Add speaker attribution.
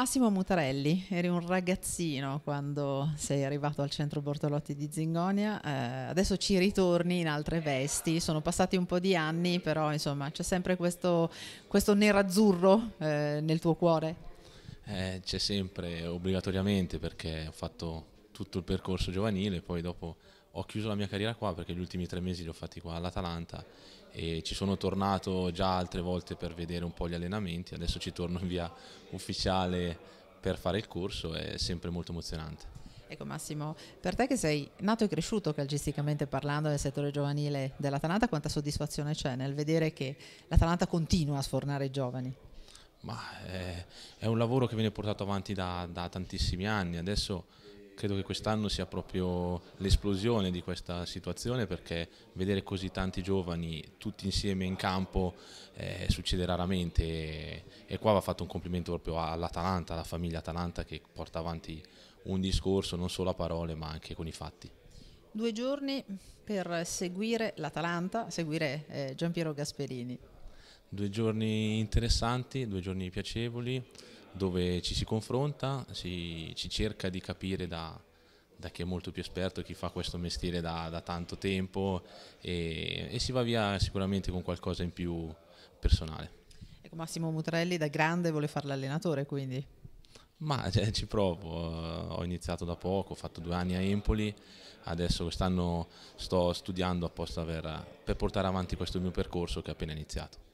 Speaker 1: Massimo Mutarelli, eri un ragazzino quando sei arrivato al centro Bortolotti di Zingonia, eh, adesso ci ritorni in altre vesti, sono passati un po' di anni, però insomma c'è sempre questo, questo nerazzurro eh, nel tuo cuore?
Speaker 2: Eh, c'è sempre, obbligatoriamente, perché ho fatto tutto il percorso giovanile, poi dopo ho chiuso la mia carriera qua perché gli ultimi tre mesi li ho fatti qua all'Atalanta e ci sono tornato già altre volte per vedere un po' gli allenamenti, adesso ci torno in via ufficiale per fare il corso, è sempre molto emozionante.
Speaker 1: Ecco Massimo, per te che sei nato e cresciuto calcisticamente parlando nel settore giovanile dell'Atalanta, quanta soddisfazione c'è nel vedere che l'Atalanta continua a sfornare i giovani? Ma
Speaker 2: è, eh, è un lavoro che viene portato avanti da, da tantissimi anni, adesso credo che quest'anno sia proprio l'esplosione di questa situazione perché vedere così tanti giovani tutti insieme in campo eh, succede raramente e, e, qua va fatto un complimento proprio all'Atalanta, alla famiglia Atalanta che porta avanti un discorso non solo a parole ma anche con i fatti.
Speaker 1: Due giorni per seguire l'Atalanta, seguire eh, Giampiero Gasperini.
Speaker 2: Due giorni interessanti, due giorni piacevoli dove ci si confronta, si, ci cerca di capire da, da, chi è molto più esperto, chi fa questo mestiere da, da tanto tempo e, e si va via sicuramente con qualcosa in più personale.
Speaker 1: Ecco, Massimo Mutrelli da grande vuole fare l'allenatore quindi?
Speaker 2: Ma cioè, ci provo, ho iniziato da poco, ho fatto due anni a Empoli, adesso quest'anno sto studiando apposta per, per portare avanti questo mio percorso che ho appena iniziato.